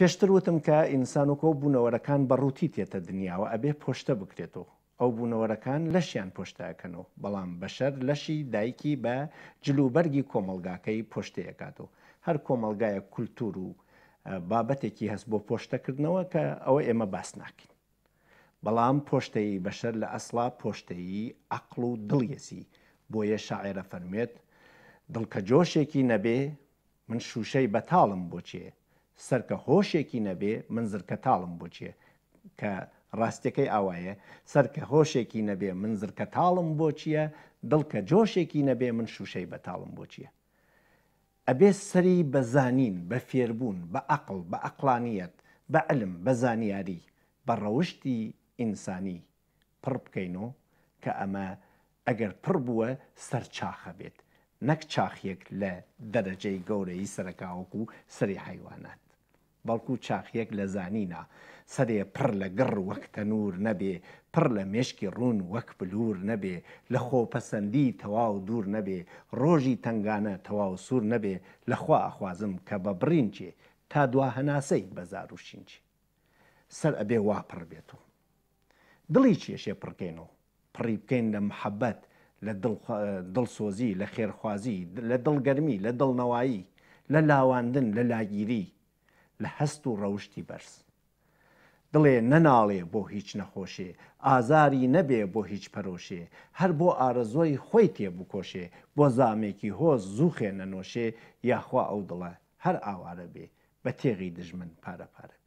پێشتر وتم کە ئینسان وکۆ بوونەوەرەکان بەڕووتی تێتە دنیاوە ئەبێ پۆشتە بکرێتەوە ئەو بوونەوەرەکان لەشیان پۆشتاکەنەوە بەڵام بەشەر لەشی دایکی بە جلوبەرگی کۆمەلگاکەی پۆشتەیەکاتەوە هەر کۆمەلگایە کولتور و بابەتێکی هەست بۆ پۆشتەکردنەوە کە ئەوە ئێمە باس ناکەین بەڵام پۆشتەی بەشەر لە ئەسڵا پۆشتەیی ئەقل و دڵیەسی بۆیە شاعێرە فەرمێت دڵکە جۆشێکی نەبێ من شوشەی بەتاڵم بۆچێ سەرکە هۆشێکی نەبێ منزر کەتاڵم بۆچێ کە ڕاستەکەی ئاوایە سەرکە هۆشێکی نەبێ منزر کەتاڵم بۆ چییە دڵکە جۆشێکی نەبێ من شوشەی بەتاڵم بۆ چییە ئەبێ سەری بەزانین بە فێربوون بە عقل بە ئەقلانیت بە علم بە زانیاری بە ڕەوشتی ئینسانی پڕ بکەینەوە کە ئەمە ئەگەر پڕ بووە سەرچاخە بێت نەک چاخیەک لە دەرەجەی گەورەی سەرکاوەکو و سەری حیوانات بەڵکو چاخیەک لە زانینە سەدێ پڕ لە گڕ وەک تەنور نەبێ پڕ لە مشکی ڕوون وەک بلور نەبێ لە خۆپەسەندی تەواو دوور نەبێ ڕۆژی تنگانە تەواو سوور نەبێ لەخوا ئەخوازم کە بە برینچێ تا دوا هەناسەی بەزار و شینچی سەر ئەبێ وا پڕ بێتەوە دڵی چێشێ پڕکەینەوە پڕی بکەین لە محەبەت لە دڵسۆزی لە خێرخوازی لە دڵگەرمی لە دڵنەوایی لە لاواندن لە لاگیری لە هەست و ڕەوشی بەرز. دڵێ نەناڵێ بۆ هیچ نەخۆشێ، ئازاری نەبێ بۆ هیچ پەرۆشێ، هەر بۆ ئارەزۆی خۆی تێبکۆشێ بۆ زامێکی هۆز زووخێ نەنۆشێ یاخوا ئەو دڵە هەر ئاوارە بێ بە تێغی دژمن پارە پارە بێ.